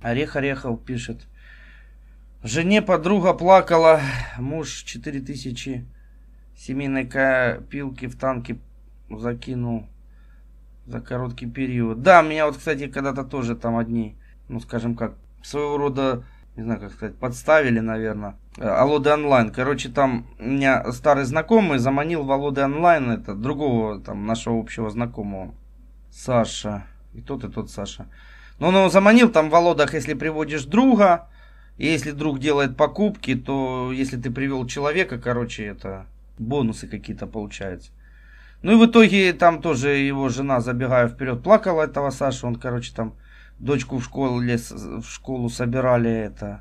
Орех Орехов пишет. Жене подруга плакала, муж 4000 семейной копилки в танке закинул за короткий период. Да, меня вот, кстати, когда-то тоже там одни, ну, скажем как, своего рода, не знаю, как сказать, подставили, наверное. Алоды онлайн. Короче, там меня старый знакомый заманил в Алоды онлайн, это другого там нашего общего знакомого. Саша. И тот, и тот Саша. Но ну, ну, заманил там в Володах, если приводишь друга, и если друг делает покупки, то если ты привел человека, короче, это бонусы какие-то получаются. Ну и в итоге там тоже его жена, забегая вперед, плакала этого Саши. Он, короче, там дочку в школу, в школу собирали это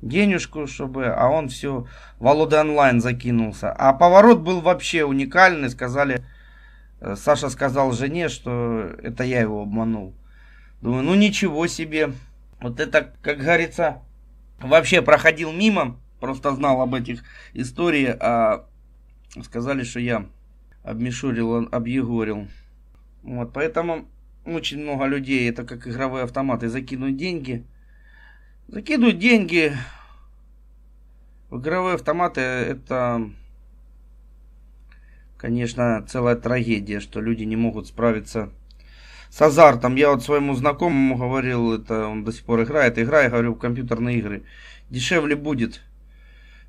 денежку, чтобы... А он все Волода онлайн закинулся. А поворот был вообще уникальный. Сказали... Э, Саша сказал жене, что это я его обманул. Думаю, ну ничего себе. Вот это, как говорится, вообще проходил мимо, просто знал об этих историях, а сказали, что я обмешурил, объегорил. Вот, поэтому очень много людей, это как игровые автоматы, закинуть деньги. Закидывают деньги в игровые автоматы, э, это, конечно, целая трагедия, что люди не могут справиться с с азартом. Я вот своему знакомому говорил, это он до сих пор играет, играй, говорю, в компьютерные игры. Дешевле будет.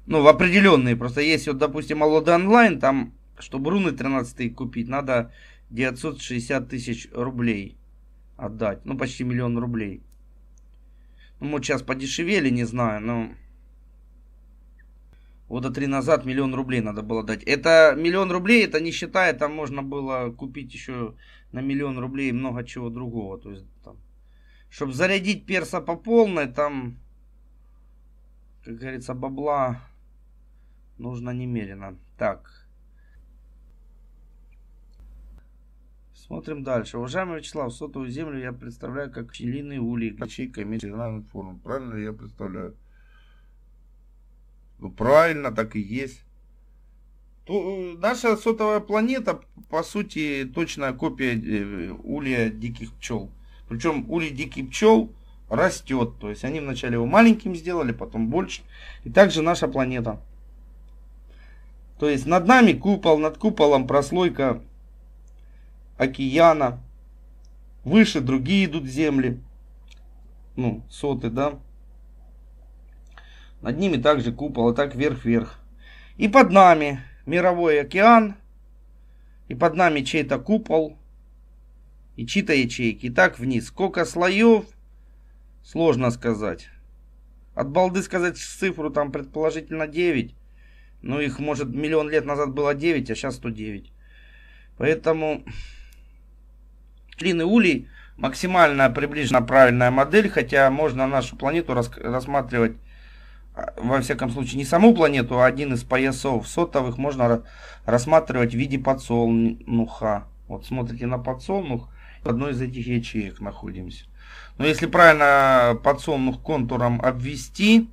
Ну, в определенные. Просто есть вот, допустим, Алода онлайн, там, чтобы руны 13 купить, надо 960 тысяч рублей отдать. Ну, почти миллион рублей. Ну, может, сейчас подешевели, не знаю, но... вот Года три назад миллион рублей надо было дать. Это миллион рублей, это не считая, там можно было купить еще на миллион рублей и много чего другого. То есть, там, чтобы зарядить перса по полной, там, как говорится, бабла нужно немерено. Так. Смотрим дальше. Уважаемый Вячеслав, сотовую землю я представляю как пчелиный улей, ячейка имеет региональную форму. Правильно ли я представляю? Ну, правильно, так и есть. То, э, наша сотовая планета по сути, точная копия э, улья диких пчел. Причем улей диких пчел растет. То есть они вначале его маленьким сделали, потом больше. И также наша планета. То есть над нами купол, над куполом прослойка океана. Выше другие идут земли. Ну, соты, да. Над ними также купол, а так вверх-вверх. И под нами мировой океан, и под нами чей-то купол, и чьи-то ячейки. И так вниз. Сколько слоев? Сложно сказать. От балды сказать цифру там предположительно 9. Но их, может, миллион лет назад было 9, а сейчас 109. Поэтому Клин и Улей максимально приближена правильная модель, хотя можно нашу планету рассматривать во всяком случае, не саму планету, а один из поясов сотовых можно рассматривать в виде подсолнуха. Вот смотрите на подсолнух, в одной из этих ячеек находимся. Но если правильно подсолнух контуром обвести,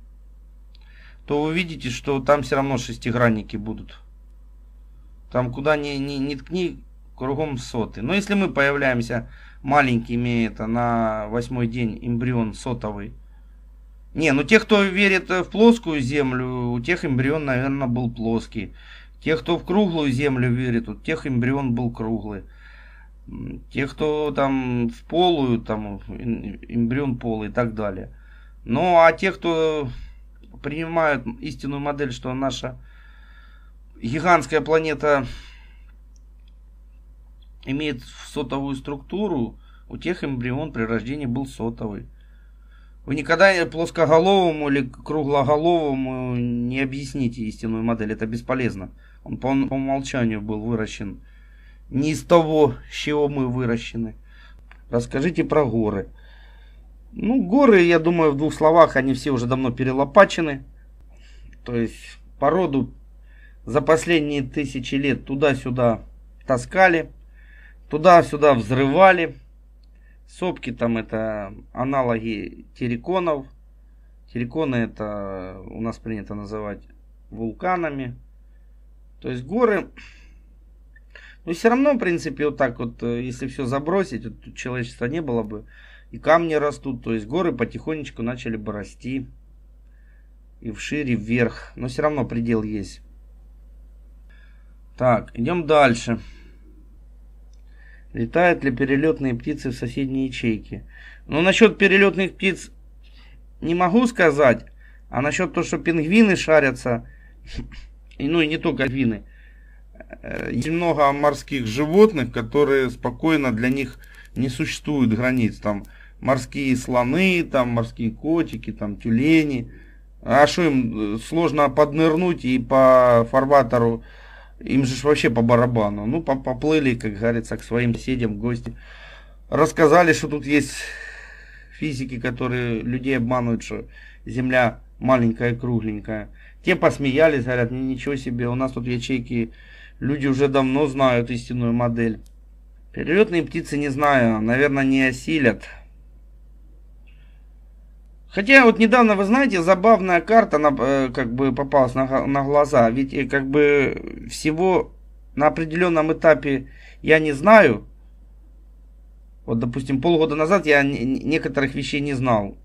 то вы видите, что там все равно шестигранники будут. Там куда ни, ни, ни ткни, кругом соты. Но если мы появляемся маленькими, это на восьмой день эмбрион сотовый, не, ну те, кто верит э, в плоскую землю, у тех эмбрион, наверное, был плоский. Те, кто в круглую землю верит, у тех эмбрион был круглый. Те, кто там в полую, там эмбрион полый и так далее. Ну, а те, кто принимают истинную модель, что наша гигантская планета имеет сотовую структуру, у тех эмбрион при рождении был сотовый. Вы никогда плоскоголовому или круглоголовому не объясните истинную модель, это бесполезно. Он по, по умолчанию был выращен не из того, с чего мы выращены. Расскажите про горы. Ну, горы, я думаю, в двух словах, они все уже давно перелопачены. То есть породу за последние тысячи лет туда-сюда таскали, туда-сюда взрывали, Сопки там это аналоги терриконов. Терриконы это у нас принято называть вулканами. То есть горы... Но ну, все равно, в принципе, вот так вот, э, если все забросить, вот тут человечества не было бы. И камни растут, то есть горы потихонечку начали бы расти. И вшире, и вверх. Но все равно предел есть. Так, идем дальше. Дальше. Летают ли перелетные птицы в соседние ячейки? Ну, насчет перелетных птиц не могу сказать. А насчет того, что пингвины шарятся, ну и не только пингвины, э, есть много морских животных, которые спокойно для них не существует границ. Там морские слоны, там морские котики, там тюлени. А что им э, сложно поднырнуть и по фарватеру им же вообще по барабану. Ну, поплыли, как говорится, к своим соседям, гости. Рассказали, что тут есть физики, которые людей обманывают, что Земля маленькая кругленькая. Те посмеялись, говорят, ничего себе, у нас тут ячейки, люди уже давно знают истинную модель. Перелетные птицы не знаю, наверное, не осилят. Хотя вот недавно, вы знаете, забавная карта она, э, как бы попалась на, на глаза. Ведь э, как бы всего на определенном этапе я не знаю. Вот, допустим, полгода назад я некоторых вещей не знал.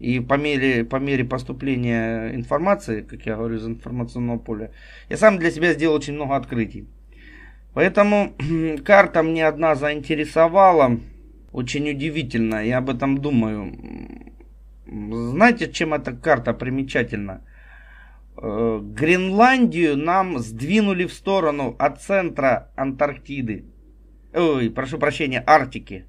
И по мере, по мере поступления информации, как я говорю, из информационного поля, я сам для себя сделал очень много открытий. Поэтому карта мне одна заинтересовала. Очень удивительно, я об этом думаю знаете, чем эта карта примечательна? Э, Гренландию нам сдвинули в сторону от центра Антарктиды. Ой, прошу прощения, Арктики.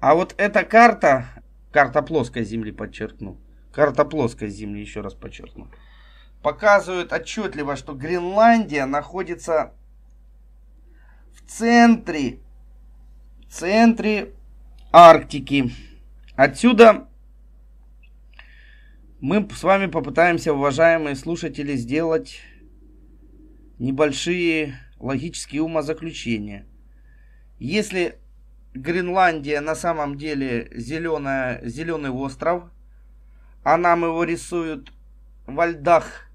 А вот эта карта, карта плоской земли, подчеркну. Карта плоской земли, еще раз подчеркну. Показывает отчетливо, что Гренландия находится в центре, центре Арктики. Отсюда мы с вами попытаемся, уважаемые слушатели, сделать небольшие логические умозаключения. Если Гренландия на самом деле зеленая, зеленый остров, а нам его рисуют во льдах.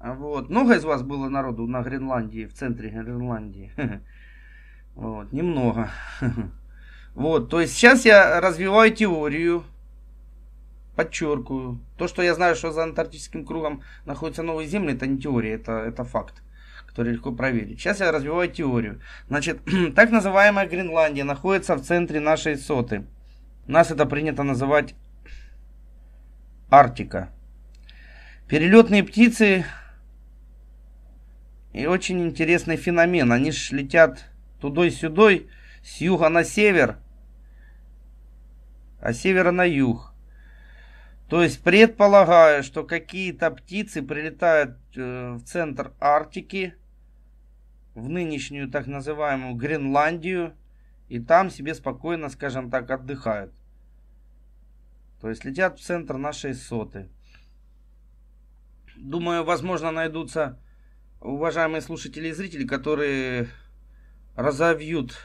Вот. Много из вас было народу на Гренландии, в центре Гренландии? Вот, немного. Вот, то есть сейчас я развиваю теорию, подчеркиваю, то, что я знаю, что за антарктическим кругом находятся новые земли, это не теория, это, это факт который легко проверить. Сейчас я развиваю теорию. Значит, так называемая Гренландия находится в центре нашей соты. Нас это принято называть Арктика. Перелетные птицы и очень интересный феномен. Они ж летят тудой-сюдой, с юга на север, а севера на юг. То есть предполагаю, что какие-то птицы прилетают э, в центр Арктики, в нынешнюю так называемую Гренландию, и там себе спокойно, скажем так, отдыхают. То есть летят в центр нашей соты. Думаю, возможно, найдутся уважаемые слушатели и зрители, которые разовьют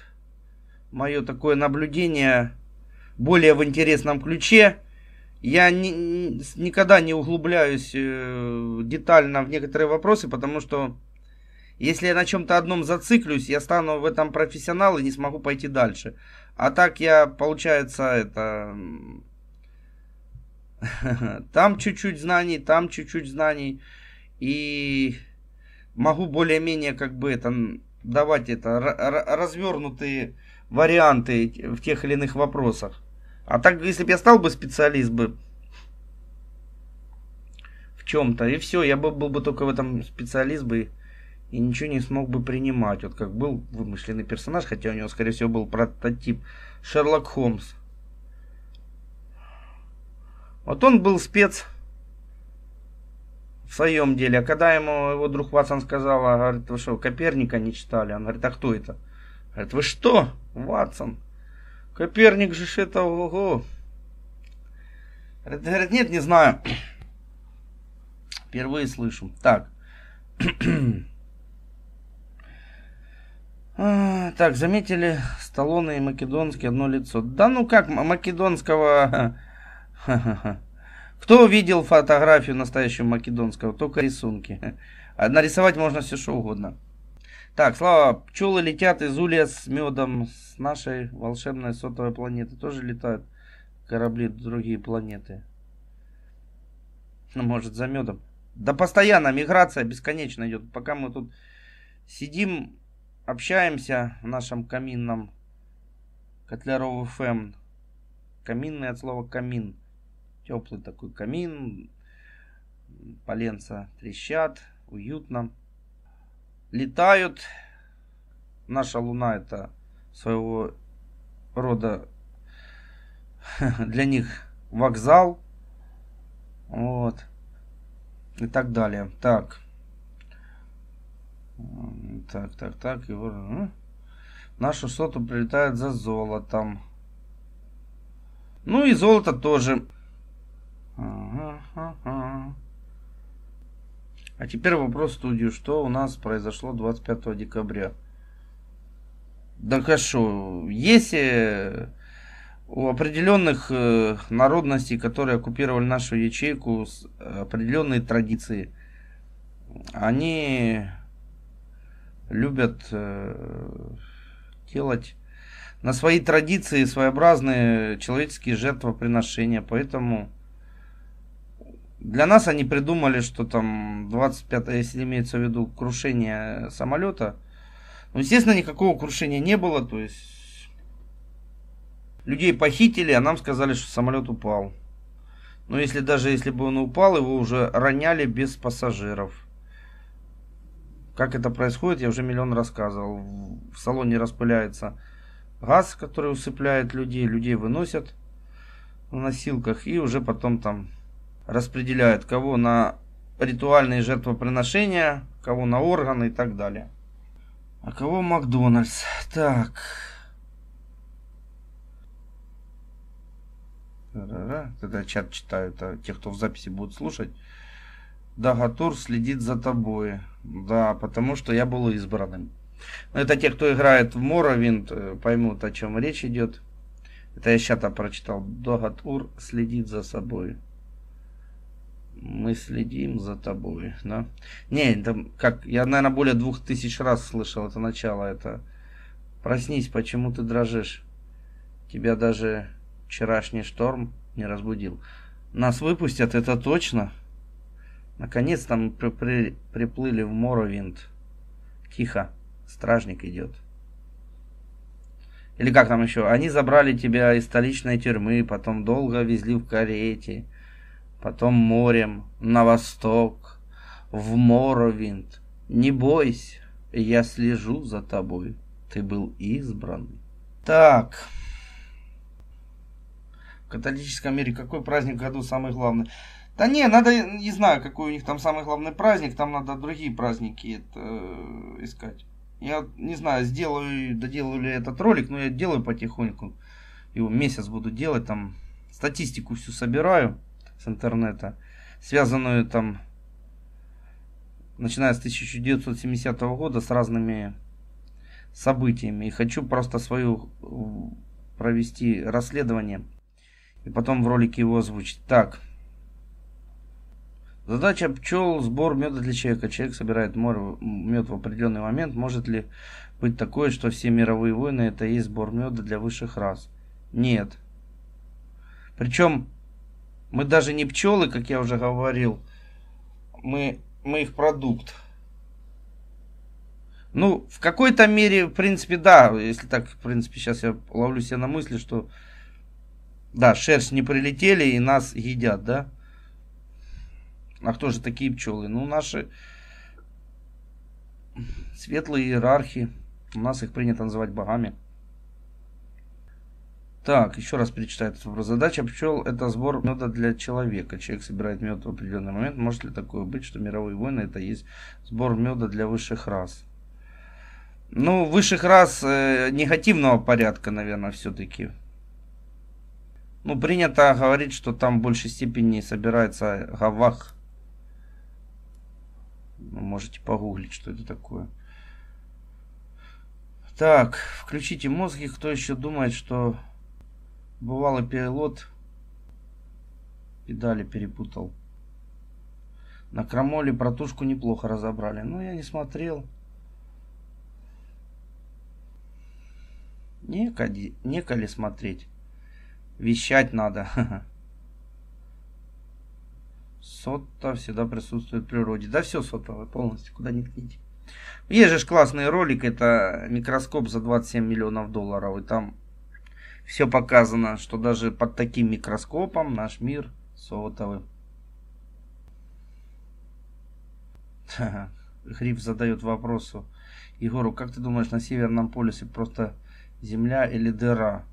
мое такое наблюдение более в интересном ключе. Я не, никогда не углубляюсь э, детально в некоторые вопросы, потому что если я на чем-то одном зациклюсь, я стану в этом профессионал и не смогу пойти дальше. А так я, получается, это... Там чуть-чуть знаний, там чуть-чуть знаний. И могу более-менее как бы это давать это развернутые варианты в тех или иных вопросах. А так, если бы я стал бы специалист бы в чем-то, и все, я бы был бы только в этом специалист бы и ничего не смог бы принимать. Вот как был вымышленный персонаж, хотя у него, скорее всего, был прототип Шерлок Холмс. Вот он был спец в своем деле. А когда ему его друг Ватсон сказал, а, говорит, вы что, Коперника не читали? Он говорит, а кто это? Говорит, вы что, Ватсон? Коперник же это ого. Говорит, нет, не знаю. Впервые слышу. Так. А, так, заметили, Сталлоне и Македонский одно лицо. Да ну как, Македонского... Кто видел фотографию настоящего Македонского? Только рисунки. А нарисовать можно все что угодно. Так, Слава, пчелы летят из улья с медом. С нашей волшебной сотовой планеты тоже летают корабли другие планеты. Ну, может, за медом. Да постоянно миграция бесконечно идет. Пока мы тут сидим, общаемся в нашем каминном Котляров ФМ. Каминный от слова камин. Теплый такой камин. Поленца трещат. Уютно летают. Наша Луна это своего рода для них вокзал. Вот. И так далее. Так. Так, так, так. Его... Нашу соту прилетает за золотом. Ну и золото тоже. Ага, ага. А теперь вопрос в студию. Что у нас произошло 25 декабря? Да хорошо, Если э, у определенных э, народностей, которые оккупировали нашу ячейку, э, определенные традиции. Они любят делать на свои традиции своеобразные человеческие жертвоприношения, поэтому для нас они придумали, что там 25, если имеется в виду крушение самолета. Ну, естественно, никакого крушения не было, то есть людей похитили, а нам сказали, что самолет упал. Но если даже если бы он упал, его уже роняли без пассажиров. Как это происходит, я уже миллион рассказывал. В салоне распыляется газ, который усыпляет людей, людей выносят на носилках и уже потом там распределяют, кого на ритуальные жертвоприношения, кого на органы и так далее. А кого Макдональдс? Так. тогда чат читают, а те, кто в записи будут слушать. Дагатур следит за тобой. Да, потому что я был избранным. Но ну, это те, кто играет в Моровинт, э, поймут, о чем речь идет. Это я сейчас прочитал. Догатур следит за собой мы следим за тобой, да? Не, это как, я, наверное, более двух тысяч раз слышал это начало, это... Проснись, почему ты дрожишь? Тебя даже вчерашний шторм не разбудил. Нас выпустят, это точно? Наконец там при при приплыли в Моровинт. Тихо, стражник идет. Или как там еще? Они забрали тебя из столичной тюрьмы, потом долго везли в карете потом морем на восток, в Моровинд. Не бойся, я слежу за тобой, ты был избранный. Так, в католическом мире какой праздник в году самый главный? Да не, надо, не знаю, какой у них там самый главный праздник, там надо другие праздники это, э, искать. Я не знаю, сделаю, доделаю ли этот ролик, но я делаю потихоньку. Его месяц буду делать, там статистику всю собираю с интернета, связанную там, начиная с 1970 года, с разными событиями. И хочу просто свою э, провести расследование и потом в ролике его озвучить. Так. Задача пчел – сбор меда для человека. Человек собирает мед в определенный момент. Может ли быть такое, что все мировые войны – это и сбор меда для высших рас? Нет. Причем мы даже не пчелы, как я уже говорил. Мы, мы их продукт. Ну, в какой-то мере, в принципе, да. Если так, в принципе, сейчас я ловлю себя на мысли, что... Да, шерсть не прилетели и нас едят, да? А кто же такие пчелы? Ну, наши светлые иерархи. У нас их принято называть богами. Так, еще раз перечитаю этот вопрос. Задача пчел – это сбор меда для человека. Человек собирает мед в определенный момент. Может ли такое быть, что мировые войны – это есть сбор меда для высших рас? Ну, высших рас э, негативного порядка, наверное, все-таки. Ну, принято говорить, что там в большей степени собирается гавах. Ну, можете погуглить, что это такое. Так, включите мозги, кто еще думает, что Бывало перелот. Педали перепутал. На крамоле протушку неплохо разобрали. Но я не смотрел. Некоди, неколи смотреть. Вещать надо. Сота всегда присутствует в природе. Да все сотовое полностью, куда ни кните. Есть же классный ролик, это микроскоп за 27 миллионов долларов. И там все показано, что даже под таким микроскопом наш мир сотовый. Гриф задает вопросу Егору, как ты думаешь, на Северном полюсе просто земля или дыра?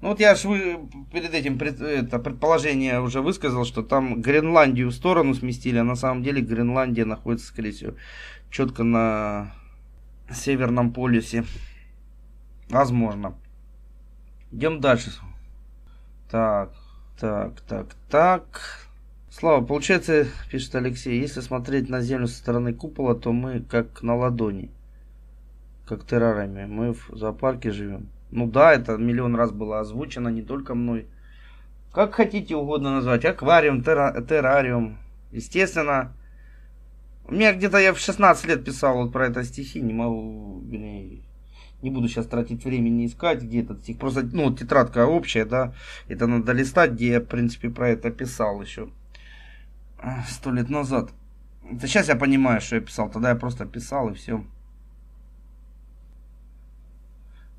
Ну вот я же перед этим пред, это, предположение уже высказал, что там Гренландию в сторону сместили, а на самом деле Гренландия находится, скорее всего, четко на Северном полюсе. Возможно. Идем дальше. Так, так, так, так. Слава, получается, пишет Алексей, если смотреть на Землю со стороны купола, то мы как на ладони. Как террарами. Мы в зоопарке живем. Ну да, это миллион раз было озвучено, не только мной. Как хотите угодно назвать. Аквариум, террариум. Естественно. У меня где-то я в 16 лет писал вот про это стихи. Не могу, блин, не буду сейчас тратить времени искать, где этот стих. Просто, ну, тетрадка общая, да. Это надо листать, где я, в принципе, про это писал еще. А, сто лет назад. Да сейчас я понимаю, что я писал. Тогда я просто писал и все.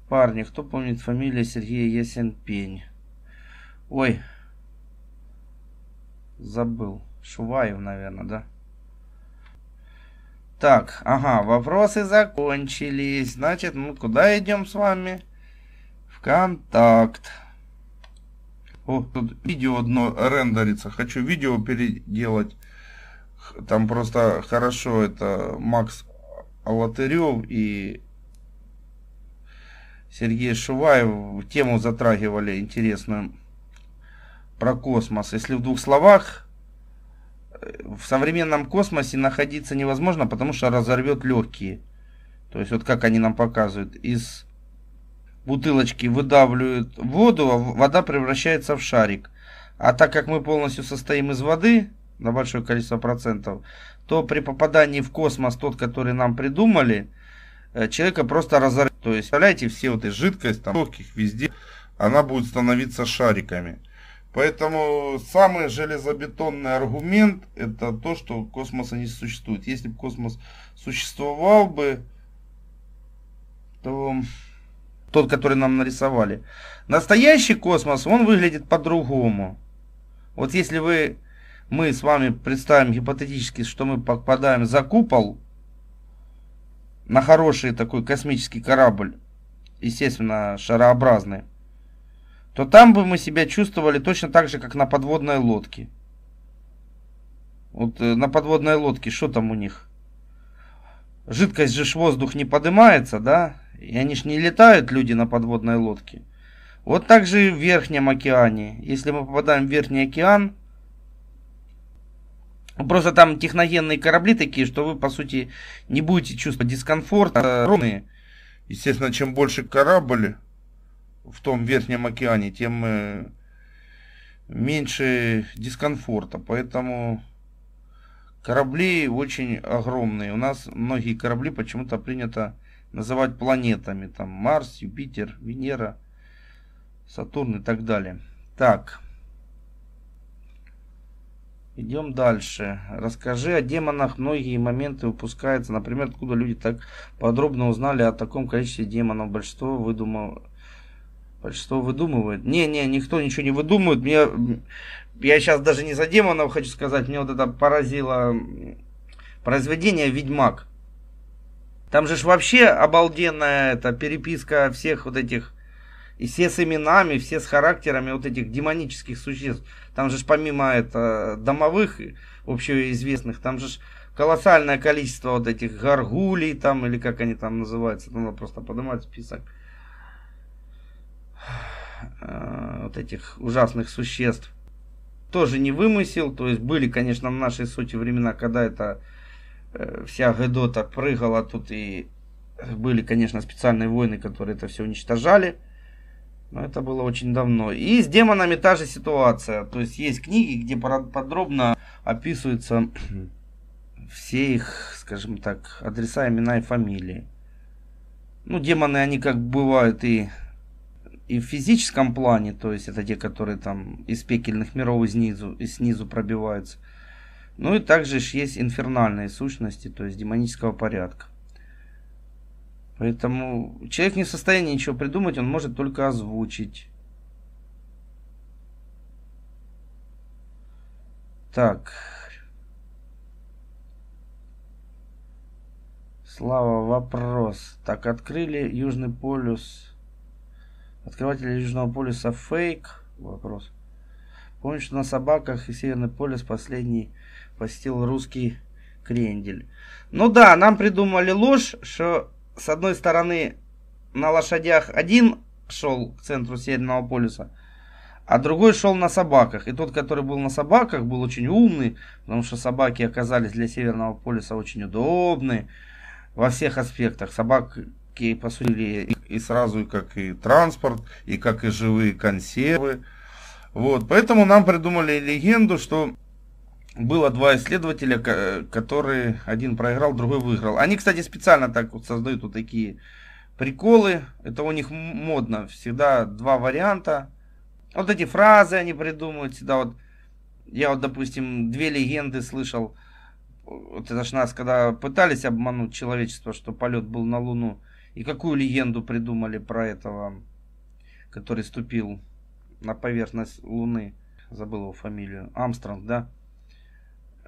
Парни, кто помнит фамилию Сергея Ясенпень? Ой. Забыл. Шуваев, наверное, да? Так, ага, вопросы закончились. Значит, мы куда идем с вами? В контакт. О, тут видео одно рендерится. Хочу видео переделать. Там просто хорошо это Макс Алатырев и Сергей Шуваев тему затрагивали интересную про космос. Если в двух словах, в современном космосе находиться невозможно, потому что разорвет легкие. То есть вот как они нам показывают, из бутылочки выдавливают воду, а вода превращается в шарик. А так как мы полностью состоим из воды, на большое количество процентов, то при попадании в космос, тот, который нам придумали, э, человека просто разорвет. То есть, представляете, все вот эта жидкости, там, легких везде, она будет становиться шариками. Поэтому самый железобетонный аргумент это то, что космоса не существует. Если бы космос существовал бы, то тот, который нам нарисовали. Настоящий космос, он выглядит по-другому. Вот если вы, мы с вами представим гипотетически, что мы попадаем за купол на хороший такой космический корабль, естественно, шарообразный, то там бы мы себя чувствовали точно так же, как на подводной лодке. Вот э, на подводной лодке, что там у них? Жидкость же воздух не поднимается, да? И они ж не летают, люди, на подводной лодке. Вот так же и в Верхнем океане. Если мы попадаем в Верхний океан, просто там техногенные корабли такие, что вы, по сути, не будете чувствовать дискомфорта. Э, Естественно, чем больше корабль, в том Верхнем океане, тем э, меньше дискомфорта. Поэтому корабли очень огромные. У нас многие корабли почему-то принято называть планетами. Там Марс, Юпитер, Венера, Сатурн и так далее. Так. Идем дальше. Расскажи о демонах. Многие моменты упускаются. Например, откуда люди так подробно узнали о таком количестве демонов. Большинство выдумал, Большинство выдумывает. Не-не, никто ничего не выдумывает. Мне, я сейчас даже не за демонов хочу сказать. Мне вот это поразило произведение «Ведьмак». Там же ж вообще обалденная эта переписка всех вот этих и все с именами, все с характерами вот этих демонических существ. Там же ж помимо это домовых общеизвестных, там же ж колоссальное количество вот этих горгулей там, или как они там называются, надо просто поднимать список. Э, вот этих ужасных существ. Тоже не вымысел, то есть были, конечно, в нашей сути времена, когда это э, вся Гедота прыгала тут и были, конечно, специальные войны, которые это все уничтожали. Но это было очень давно. И с демонами та же ситуация. То есть есть книги, где подробно описываются все их, скажем так, адреса, имена и фамилии. Ну, демоны, они как бывают и и в физическом плане, то есть это те, которые там из пекельных миров и снизу, и снизу пробиваются. Ну и также же есть инфернальные сущности, то есть демонического порядка. Поэтому человек не в состоянии ничего придумать, он может только озвучить. Так. Слава, вопрос. Так, открыли Южный полюс Открыватель Южного полюса фейк? Вопрос. Помню, что на собаках и Северный полюс последний посетил русский крендель. Ну да, нам придумали ложь, что с одной стороны на лошадях один шел к центру Северного полюса, а другой шел на собаках. И тот, который был на собаках, был очень умный, потому что собаки оказались для Северного полюса очень удобны во всех аспектах. Собаки посулили и сразу как и транспорт, и как и живые консервы. Вот, поэтому нам придумали легенду, что было два исследователя, которые один проиграл, другой выиграл. Они, кстати, специально так вот создают вот такие приколы. Это у них модно. Всегда два варианта. Вот эти фразы они придумывают всегда. Вот я вот, допустим, две легенды слышал. Вот это ж нас, когда пытались обмануть человечество, что полет был на Луну. И какую легенду придумали про этого, который ступил на поверхность Луны? Забыл его фамилию. Амстронг, да?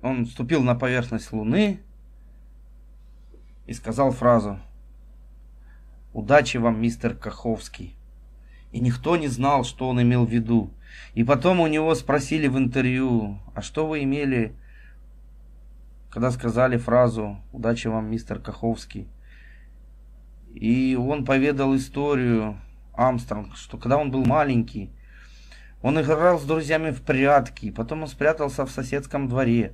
Он ступил на поверхность Луны и сказал фразу «Удачи вам, мистер Каховский». И никто не знал, что он имел в виду. И потом у него спросили в интервью, а что вы имели, когда сказали фразу «Удачи вам, мистер Каховский»? И он поведал историю Амстронг, что когда он был маленький, он играл с друзьями в прятки, потом он спрятался в соседском дворе.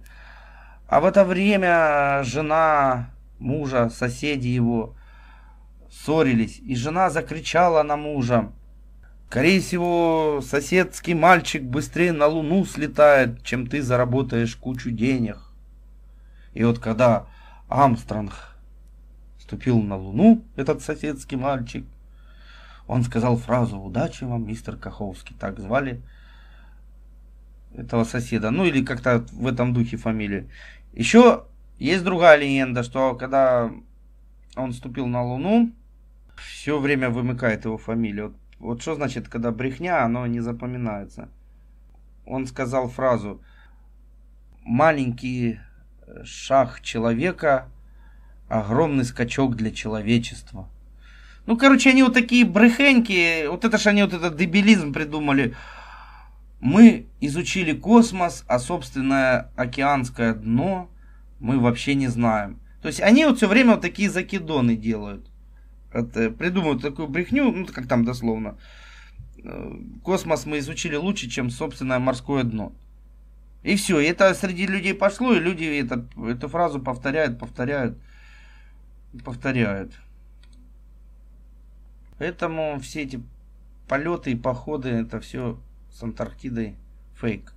А в это время жена мужа, соседи его ссорились, и жена закричала на мужа. Скорее всего, соседский мальчик быстрее на луну слетает, чем ты заработаешь кучу денег. И вот когда Амстронг ступил на луну этот соседский мальчик. Он сказал фразу «Удачи вам, мистер Каховский». Так звали этого соседа. Ну или как-то в этом духе фамилия. Еще есть другая легенда, что когда он ступил на Луну, все время вымыкает его фамилию. Вот, вот что значит, когда брехня, оно не запоминается. Он сказал фразу «Маленький шаг человека Огромный скачок для человечества. Ну, короче, они вот такие брехеньки, вот это ж они вот этот дебилизм придумали. Мы изучили космос, а собственное океанское дно мы вообще не знаем. То есть они вот все время вот такие закидоны делают. Это, придумывают такую брехню, ну, как там дословно. Э, космос мы изучили лучше, чем собственное морское дно. И все, это среди людей пошло, и люди это, эту фразу повторяют, повторяют повторяют. Поэтому все эти полеты и походы, это все с Антарктидой фейк.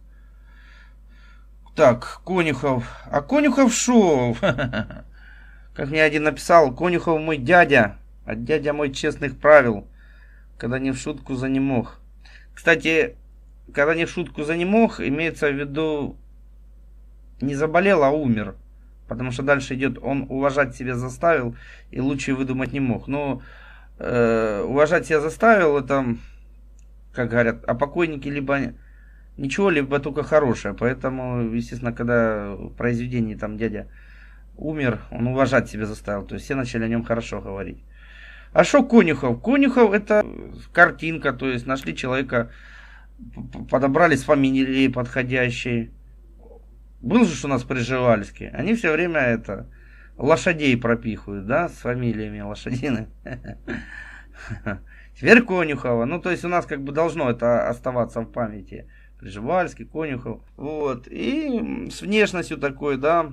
Так, Конюхов. А Конюхов шел. Как мне один написал, Конюхов мой дядя, а дядя мой честных правил, когда не в шутку за не мог. Кстати, когда не в шутку за не мог, имеется в виду не заболел, а умер. Потому что дальше идет, он уважать себя заставил, и лучше выдумать не мог. Но э, уважать себя заставил, это, как говорят, а покойники либо ничего, либо только хорошее. Поэтому, естественно, когда в произведении там дядя умер, он уважать себя заставил. То есть все начали о нем хорошо говорить. А что Конюхов? Конюхов это картинка, то есть нашли человека, подобрали с фамилией подходящей был же у нас приживальский. Они все время это лошадей пропихают, да, с фамилиями лошадины. Теперь Конюхова. Ну, то есть у нас как бы должно это оставаться в памяти. Приживальский, Конюхов. Вот. И с внешностью такой, да.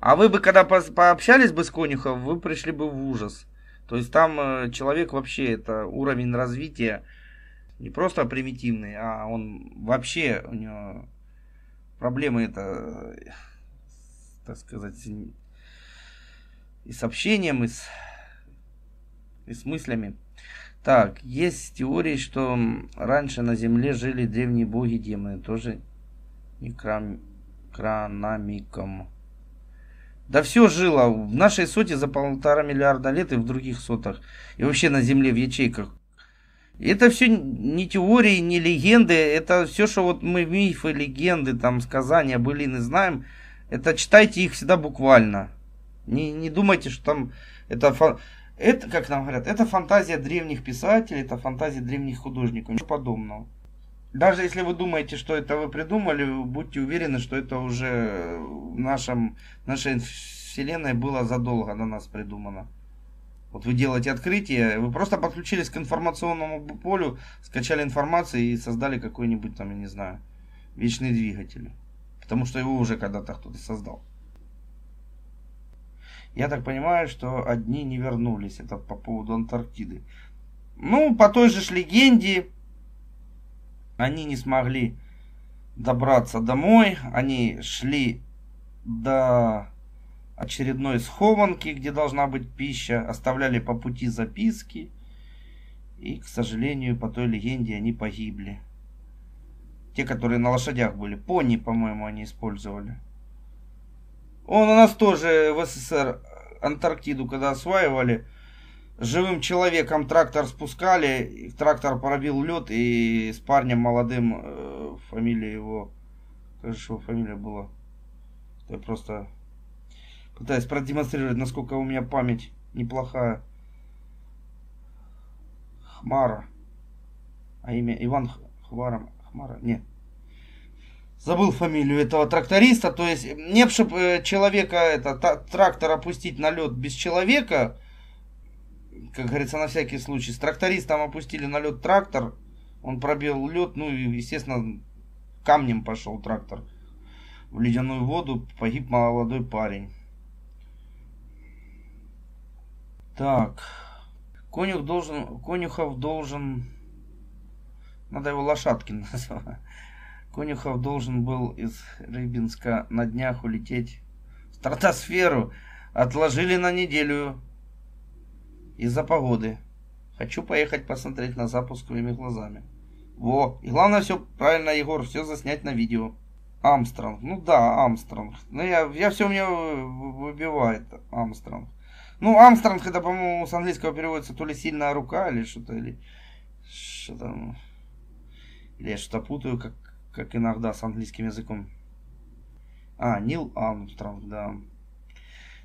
А вы бы, когда по пообщались бы с Конюховым, вы пришли бы в ужас. То есть там э, человек вообще, это уровень развития не просто примитивный, а он вообще, у него проблемы это, так сказать, и с общением, и с, и с мыслями. Так, есть теории, что раньше на Земле жили древние боги демоны, тоже не крам... кранамиком. Да все жило в нашей соте за полтора миллиарда лет и в других сотах. И вообще на Земле в ячейках это все не теории, не легенды, это все, что вот мы мифы, легенды, там, сказания, былины знаем, это читайте их всегда буквально. Не, не думайте, что там это, фа... это, как нам говорят, это фантазия древних писателей, это фантазия древних художников, ничего подобного. Даже если вы думаете, что это вы придумали, будьте уверены, что это уже в нашем, нашей вселенной было задолго до нас придумано. Вот вы делаете открытие, вы просто подключились к информационному полю, скачали информацию и создали какой-нибудь там, я не знаю, вечный двигатель. Потому что его уже когда-то кто-то создал. Я так понимаю, что одни не вернулись. Это по поводу Антарктиды. Ну, по той же ж легенде, они не смогли добраться домой. Они шли до очередной схованки, где должна быть пища, оставляли по пути записки. И, к сожалению, по той легенде они погибли. Те, которые на лошадях были. Пони, по-моему, они использовали. Он у нас тоже в СССР Антарктиду, когда осваивали, живым человеком трактор спускали, трактор пробил лед, и с парнем молодым, э, фамилия его, как же его фамилия была, это просто Пытаюсь продемонстрировать, насколько у меня память неплохая. Хмара. А имя Иван Хваром. Хмара? Нет. Забыл фамилию этого тракториста. То есть, не чтобы э, человека, это, трактор опустить на лед без человека, как говорится, на всякий случай. С трактористом опустили на лед трактор, он пробил лед, ну и, естественно, камнем пошел трактор в ледяную воду, погиб молодой парень. Так. Конюх должен... Конюхов должен... Надо его лошадки называть. Конюхов должен был из Рыбинска на днях улететь в стратосферу. Отложили на неделю из-за погоды. Хочу поехать посмотреть на запуск своими глазами. Во, и главное все правильно, Егор, все заснять на видео. Амстронг, ну да, Амстронг. Ну я, я все у меня выбивает Амстронг. Ну, Амстронг, это, по-моему, с английского переводится то ли сильная рука, или что-то, или что-то... Ну, или я что-то путаю, как, как иногда с английским языком. А, Нил Амстронг, да.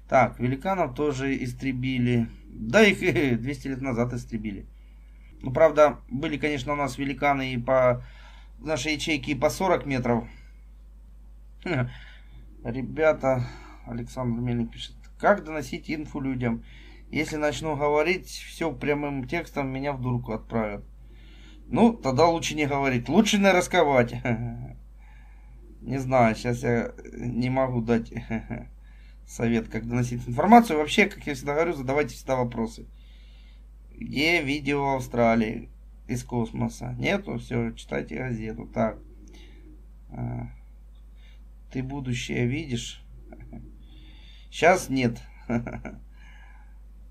Так, великанов тоже истребили. Да, их 200 лет назад истребили. Ну, правда, были, конечно, у нас великаны и по нашей ячейке и по 40 метров. Ребята, Александр Мельник пишет. Как доносить инфу людям? Если начну говорить все прямым текстом, меня в дурку отправят. Ну, тогда лучше не говорить. Лучше не расковать. Не знаю, сейчас я не могу дать совет, как доносить информацию. Вообще, как я всегда говорю, задавайте всегда вопросы. Где видео Австралии из космоса? Нету? Все, читайте газету. Так. А, ты будущее видишь? Сейчас нет.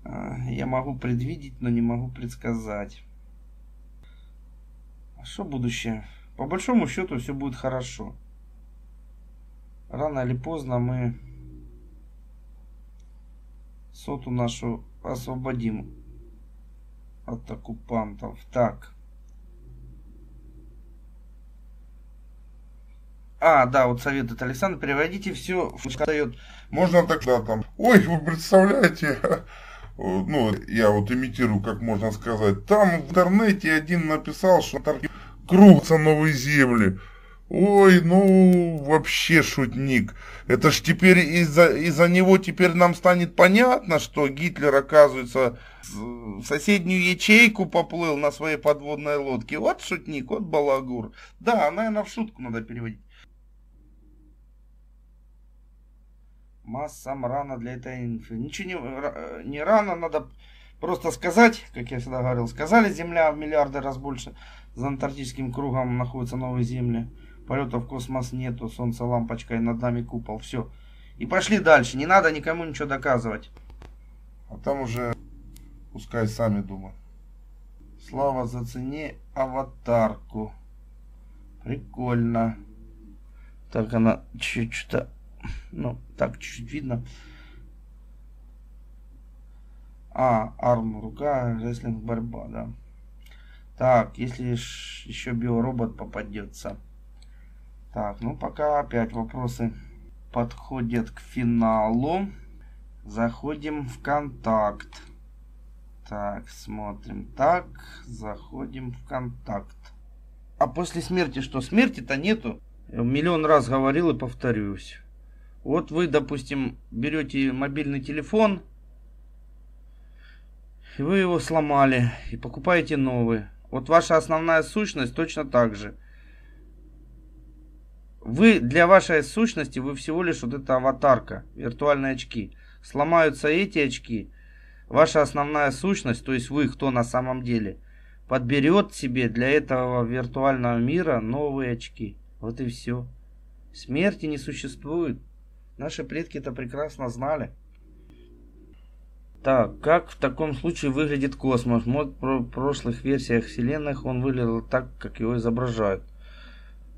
А, я могу предвидеть, но не могу предсказать. А что будущее? По большому счету все будет хорошо. Рано или поздно мы соту нашу освободим от оккупантов. Так. А, да, вот советует Александр, переводите все в дает. Можно тогда там, ой, вы представляете, э, ну, я вот имитирую, как можно сказать, там в интернете один написал, что крутятся новые земли. Ой, ну, вообще шутник. Это ж теперь из-за из него теперь нам станет понятно, что Гитлер, оказывается, в соседнюю ячейку поплыл на своей подводной лодке. Вот шутник, вот балагур. Да, наверное, в шутку надо переводить. массам рано для этой инфы. Ничего не, э, не рано, надо просто сказать, как я всегда говорил, сказали, Земля в миллиарды раз больше, за антарктическим кругом находятся новые земли, полетов в космос нету, солнце лампочка и над нами купол, все. И пошли дальше, не надо никому ничего доказывать. А там уже пускай сами думают. Слава, зацени аватарку. Прикольно. Так, она что-то ну, так чуть-чуть видно. А, арм, рука, рестлинг, борьба, да. Так, если еще биоробот попадется. Так, ну пока опять вопросы подходят к финалу. Заходим в контакт. Так, смотрим. Так, заходим в контакт. А после смерти что? Смерти-то нету. Миллион раз говорил и повторюсь. Вот вы, допустим, берете мобильный телефон, и вы его сломали, и покупаете новый. Вот ваша основная сущность точно так же. Вы для вашей сущности вы всего лишь вот эта аватарка, виртуальные очки. Сломаются эти очки, ваша основная сущность, то есть вы кто на самом деле, подберет себе для этого виртуального мира новые очки. Вот и все. Смерти не существует. Наши предки это прекрасно знали. Так, как в таком случае выглядит космос? В прошлых версиях вселенных он выглядел так, как его изображают.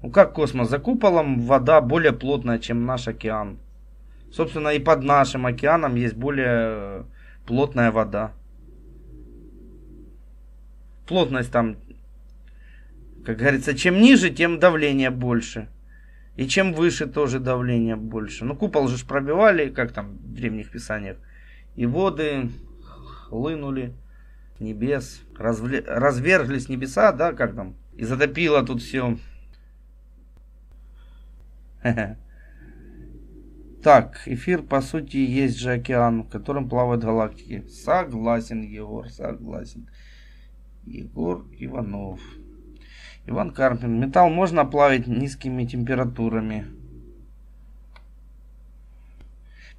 Ну как космос? За куполом вода более плотная, чем наш океан. Собственно, и под нашим океаном есть более э, плотная вода. Плотность там, как говорится, чем ниже, тем давление больше. И чем выше, тоже давление больше. Ну, купол же пробивали, как там в древних писаниях. И воды хлынули небес, развле... разверглись небеса, да, как там, и затопило тут все. Так, эфир, по сути, есть же океан, в котором плавают галактики. Согласен, Егор, согласен. Егор Иванов. Иван Карпин. Металл можно плавить низкими температурами.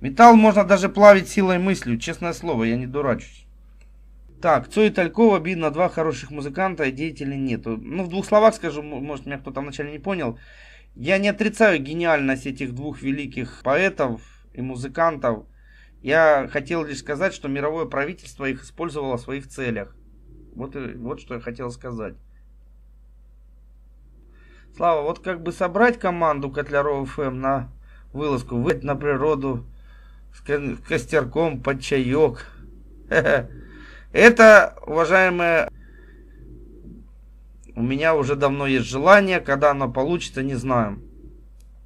Металл можно даже плавить силой мыслью. Честное слово, я не дурачусь. Так, Цой и Талькова, видно, два хороших музыканта и деятелей нету. Ну, в двух словах скажу, может, меня кто-то вначале не понял. Я не отрицаю гениальность этих двух великих поэтов и музыкантов. Я хотел лишь сказать, что мировое правительство их использовало в своих целях. Вот, вот что я хотел сказать. Слава, вот как бы собрать команду Котлярова ФМ на вылазку, выйти на природу с костерком под чаек. Это, уважаемые, у меня уже давно есть желание, когда оно получится, не знаю.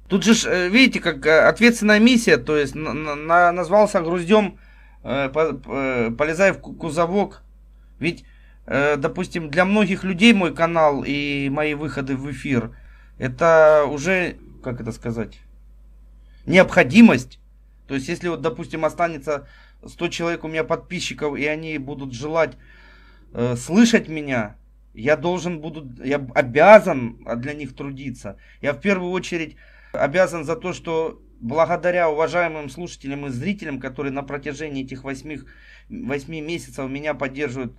Тут же, э, видите, как э, ответственная миссия, то есть на, на, назвался груздем, э, по, э, полезая в кузовок. Ведь Э, допустим, для многих людей мой канал и мои выходы в эфир, это уже, как это сказать, необходимость. То есть, если вот, допустим, останется 100 человек у меня подписчиков, и они будут желать э, слышать меня, я должен буду, я обязан для них трудиться. Я в первую очередь обязан за то, что благодаря уважаемым слушателям и зрителям, которые на протяжении этих восьми, восьми месяцев меня поддерживают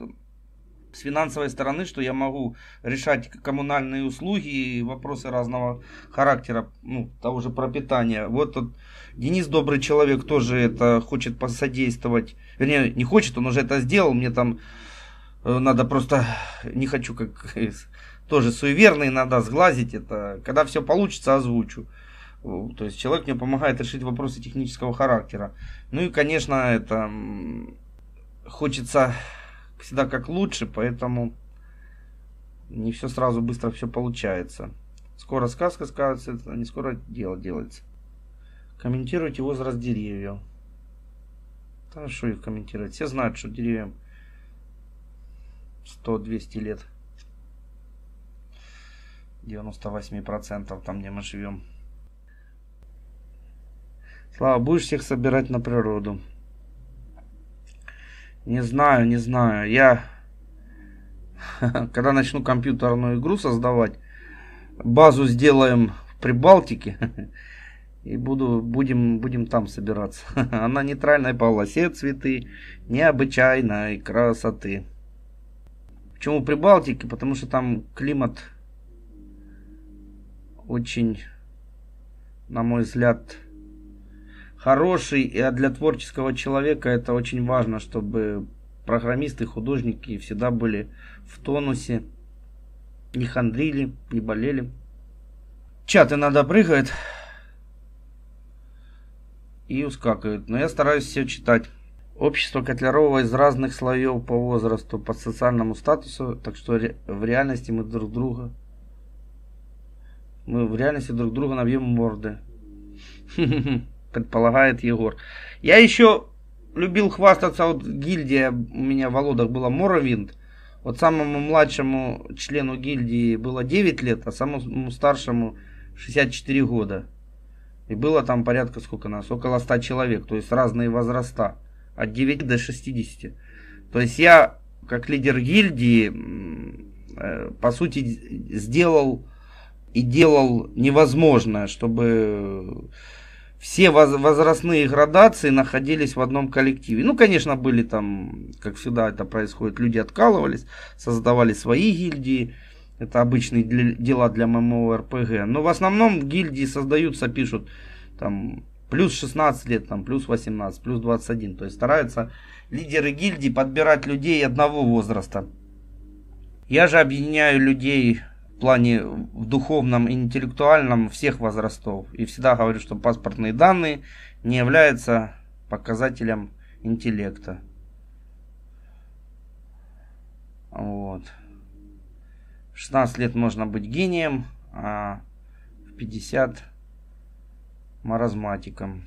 с финансовой стороны, что я могу решать коммунальные услуги и вопросы разного характера, ну, того же пропитания. Вот тут Денис, добрый человек, тоже это хочет посодействовать. Вернее, не хочет, он уже это сделал. Мне там э, надо просто, не хочу как тоже суеверный, надо сглазить это. Когда все получится, озвучу. То есть человек мне помогает решить вопросы технического характера. Ну и, конечно, это хочется всегда как лучше, поэтому не все сразу быстро все получается. Скоро сказка сказывается, а не скоро дело делается. Комментируйте возраст деревьев. Там их комментировать? Все знают, что деревьям 100-200 лет. 98% там, где мы живем. Слава, будешь всех собирать на природу. Не знаю, не знаю. Я, когда начну компьютерную игру создавать, базу сделаем в Прибалтике. И буду, будем, будем там собираться. Она нейтральной полосе цветы необычайной красоты. Почему Прибалтике? Потому что там климат очень, на мой взгляд, хороший, и для творческого человека это очень важно, чтобы программисты, художники всегда были в тонусе, не хандрили, не болели. Чат иногда прыгает и ускакивает, но я стараюсь все читать. Общество Котлярова из разных слоев по возрасту, по социальному статусу, так что в реальности мы друг друга мы в реальности друг друга набьем морды. предполагает Егор. Я еще любил хвастаться, вот гильдия у меня в Володах была Моровинд. Вот самому младшему члену гильдии было 9 лет, а самому старшему 64 года. И было там порядка сколько нас? Около 100 человек, то есть разные возраста, от 9 до 60. То есть я, как лидер гильдии, э, по сути, сделал и делал невозможное, чтобы все возрастные градации находились в одном коллективе. Ну, конечно, были там, как всегда это происходит, люди откалывались, создавали свои гильдии. Это обычные для, дела для ММО-РПГ. Но в основном гильдии создаются, пишут там плюс 16 лет, там, плюс 18, плюс 21. То есть стараются лидеры гильдии подбирать людей одного возраста. Я же объединяю людей в плане в духовном и интеллектуальном всех возрастов. И всегда говорю, что паспортные данные не являются показателем интеллекта. Вот. 16 лет можно быть гением, а в 50 маразматиком.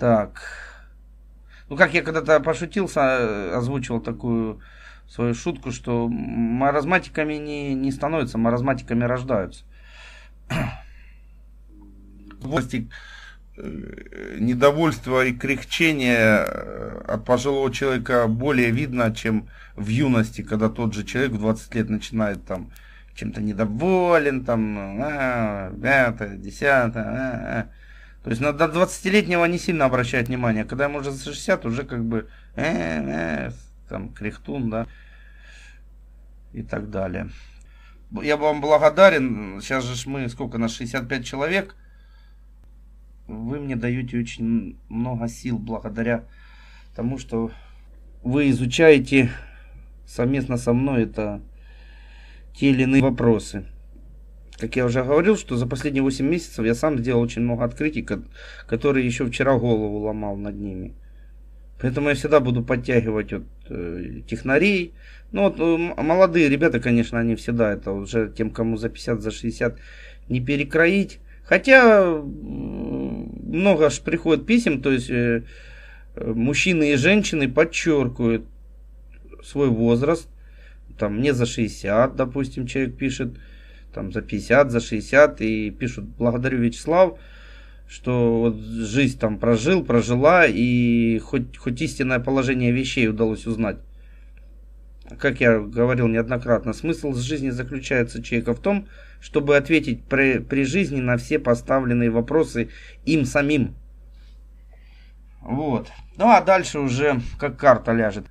Так. Ну, как я когда-то пошутился, э, озвучил такую свою шутку, что маразматиками не, не становятся, маразматиками рождаются. Власти э, недовольство и кряхчение э, от пожилого человека более видно, чем в юности, когда тот же человек в 20 лет начинает там чем-то недоволен, там, а, пятое, десятое, а, а. То есть на 20-летнего не сильно обращает внимание, а когда ему уже за 60, уже как бы, э, э, там Кряхтун, да, и так далее. Я бы вам благодарен, сейчас же мы, сколько нас, 65 человек, вы мне даете очень много сил благодаря тому, что вы изучаете совместно со мной это те или иные вопросы. Как я уже говорил, что за последние 8 месяцев я сам сделал очень много открытий, которые еще вчера голову ломал над ними. Поэтому я всегда буду подтягивать вот Э, технарей. Ну вот э, молодые ребята, конечно, они всегда это уже тем, кому за 50, за 60 не перекроить. Хотя много ж приходит писем, то есть э, мужчины и женщины подчеркивают свой возраст. Там мне за 60, допустим, человек пишет, там за 50, за 60 и пишут «Благодарю, Вячеслав, что вот жизнь там прожил, прожила, и хоть, хоть истинное положение вещей удалось узнать. Как я говорил неоднократно, смысл жизни заключается человека в том, чтобы ответить при, при жизни на все поставленные вопросы им самим. Вот. Ну а дальше уже как карта ляжет.